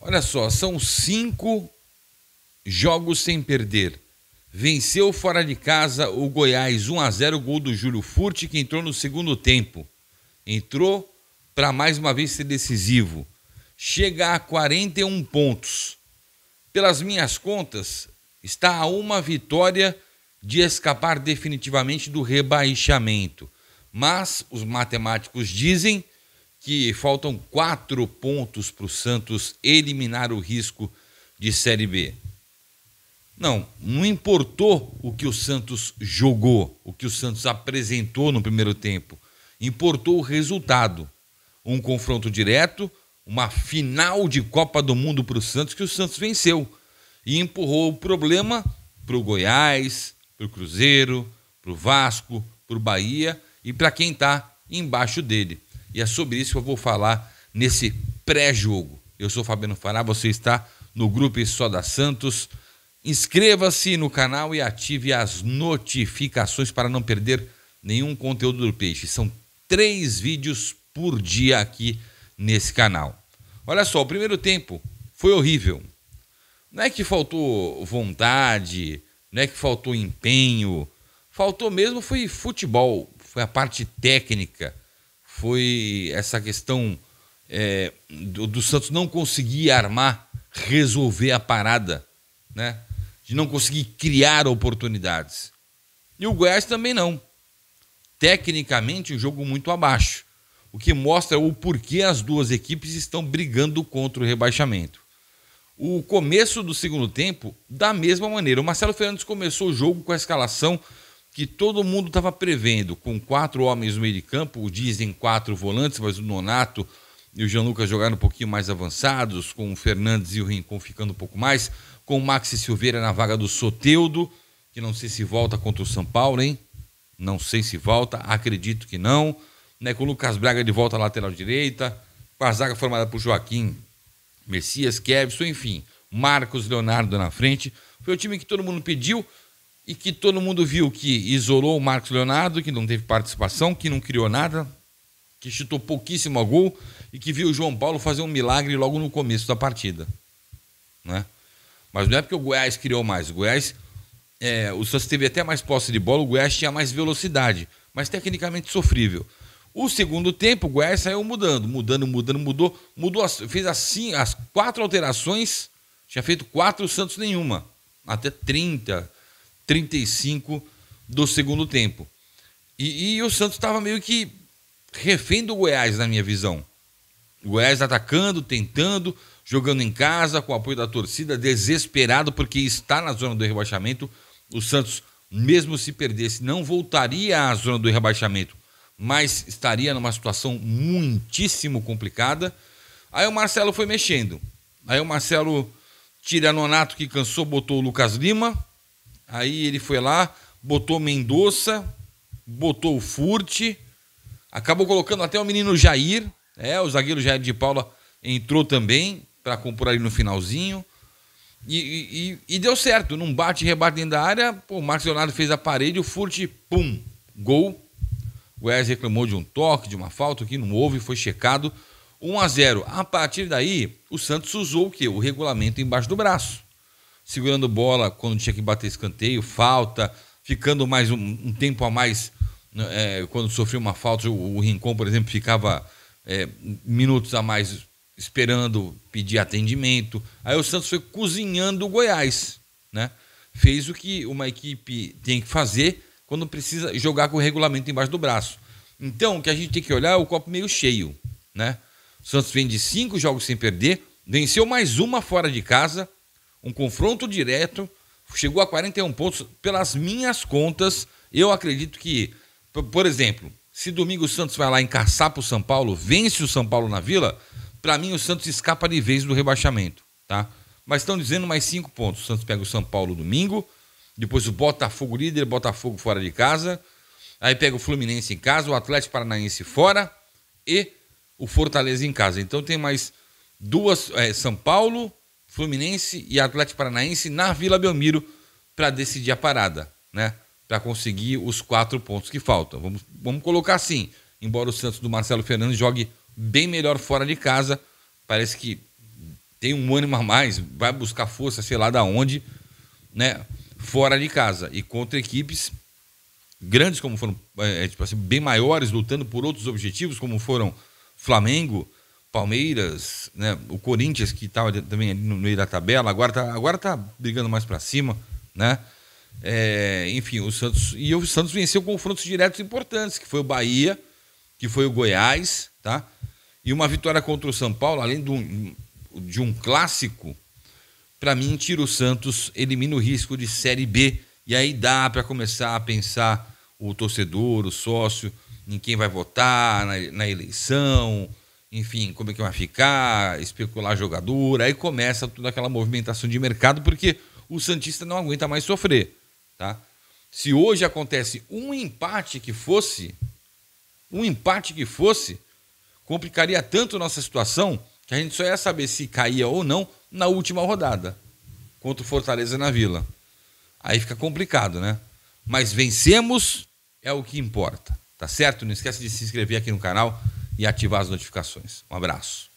Olha só, são cinco jogos sem perder. Venceu fora de casa o Goiás 1 a 0 gol do Júlio Furti, que entrou no segundo tempo. Entrou para mais uma vez ser decisivo. Chega a 41 pontos. Pelas minhas contas, está a uma vitória de escapar definitivamente do rebaixamento. Mas os matemáticos dizem que faltam quatro pontos para o Santos eliminar o risco de Série B. Não, não importou o que o Santos jogou, o que o Santos apresentou no primeiro tempo. Importou o resultado. Um confronto direto, uma final de Copa do Mundo para o Santos, que o Santos venceu. E empurrou o problema para o Goiás, para o Cruzeiro, para o Vasco, para o Bahia e para quem está embaixo dele. E é sobre isso que eu vou falar nesse pré-jogo. Eu sou Fabiano Fará, você está no grupo Só da Santos. Inscreva-se no canal e ative as notificações para não perder nenhum conteúdo do Peixe. São três vídeos por dia aqui nesse canal. Olha só, o primeiro tempo foi horrível. Não é que faltou vontade, não é que faltou empenho, faltou mesmo foi futebol, foi a parte técnica foi essa questão é, do, do, Santos não conseguir armar, resolver a parada, né? De não conseguir criar oportunidades. E o Goiás também não. Tecnicamente, um jogo muito abaixo. O que mostra o porquê as duas equipes estão brigando contra o rebaixamento. O começo do segundo tempo, da mesma maneira. O Marcelo Fernandes começou o jogo com a escalação que todo mundo estava prevendo, com quatro homens no meio de campo, dizem quatro volantes, mas o Nonato e o Jean Lucas jogaram um pouquinho mais avançados, com o Fernandes e o Rincon ficando um pouco mais, com o Maxi Silveira na vaga do Soteudo, que não sei se volta contra o São Paulo, hein? Não sei se volta, acredito que não. Né, com o Lucas Braga de volta à lateral direita, com a zaga formada por Joaquim Messias, Kevson, enfim, Marcos Leonardo na frente. Foi o time que todo mundo pediu, e que todo mundo viu que isolou o Marcos Leonardo, que não teve participação, que não criou nada, que chutou pouquíssimo a gol e que viu o João Paulo fazer um milagre logo no começo da partida. Né? Mas não é porque o Goiás criou mais. O Goiás, é, o Santos teve até mais posse de bola, o Goiás tinha mais velocidade, mas tecnicamente sofrível. O segundo tempo, o Goiás saiu mudando, mudando, mudando, mudou, mudou, fez assim as quatro alterações, tinha feito quatro, o Santos nenhuma. Até 30, 35 do segundo tempo. E, e o Santos estava meio que refém do Goiás, na minha visão. O Goiás atacando, tentando, jogando em casa, com o apoio da torcida, desesperado porque está na zona do rebaixamento. O Santos, mesmo se perdesse, não voltaria à zona do rebaixamento, mas estaria numa situação muitíssimo complicada. Aí o Marcelo foi mexendo. Aí o Marcelo tira Nonato que cansou, botou o Lucas Lima, Aí ele foi lá, botou Mendonça, botou o Furt, acabou colocando até o menino Jair, é, o zagueiro Jair de Paula entrou também para compor ali no finalzinho. E, e, e, deu certo, num bate rebate dentro da área, pô, o Marcos Leonardo fez a parede, o Furt, pum, gol. O Wesley reclamou de um toque, de uma falta que não houve, foi checado. 1 a 0. A partir daí, o Santos usou o quê? O regulamento embaixo do braço segurando bola quando tinha que bater escanteio, falta, ficando mais um, um tempo a mais né, é, quando sofreu uma falta. O, o Rincon, por exemplo, ficava é, minutos a mais esperando pedir atendimento. Aí o Santos foi cozinhando o Goiás, né? Fez o que uma equipe tem que fazer quando precisa jogar com o regulamento embaixo do braço. Então, o que a gente tem que olhar é o copo meio cheio, né? O Santos vem de cinco jogos sem perder, venceu mais uma fora de casa, um confronto direto, chegou a 41 pontos. Pelas minhas contas, eu acredito que, por exemplo, se domingo o Santos vai lá encaçar para o São Paulo, vence o São Paulo na Vila, para mim o Santos escapa de vez do rebaixamento, tá? Mas estão dizendo mais cinco pontos. O Santos pega o São Paulo domingo, depois o Botafogo líder, Botafogo fora de casa, aí pega o Fluminense em casa, o Atlético Paranaense fora e o Fortaleza em casa. Então tem mais duas, é, São Paulo, Fluminense e Atlético Paranaense na Vila Belmiro para decidir a parada, né? Para conseguir os quatro pontos que faltam. Vamos, vamos colocar assim: embora o Santos do Marcelo Fernandes jogue bem melhor fora de casa, parece que tem um ânimo a mais, vai buscar força, sei lá da onde, né? Fora de casa e contra equipes grandes como foram, é, tipo assim, bem maiores, lutando por outros objetivos, como foram Flamengo, Palmeiras, né? O Corinthians que estava tá também ali no meio da tabela, agora tá, agora tá brigando mais para cima, né? É, enfim, o Santos e o Santos venceu confrontos diretos importantes, que foi o Bahia, que foi o Goiás, tá? E uma vitória contra o São Paulo, além de um, de um clássico, para mim tira o Santos, elimina o risco de série B e aí dá para começar a pensar o torcedor, o sócio, em quem vai votar na, na eleição, enfim, como é que vai ficar, especular jogador, aí começa toda aquela movimentação de mercado, porque o Santista não aguenta mais sofrer, tá? Se hoje acontece um empate que fosse, um empate que fosse, complicaria tanto nossa situação que a gente só ia saber se caía ou não na última rodada contra o Fortaleza na Vila. Aí fica complicado, né? Mas vencemos é o que importa, tá certo? Não esquece de se inscrever aqui no canal e ativar as notificações. Um abraço.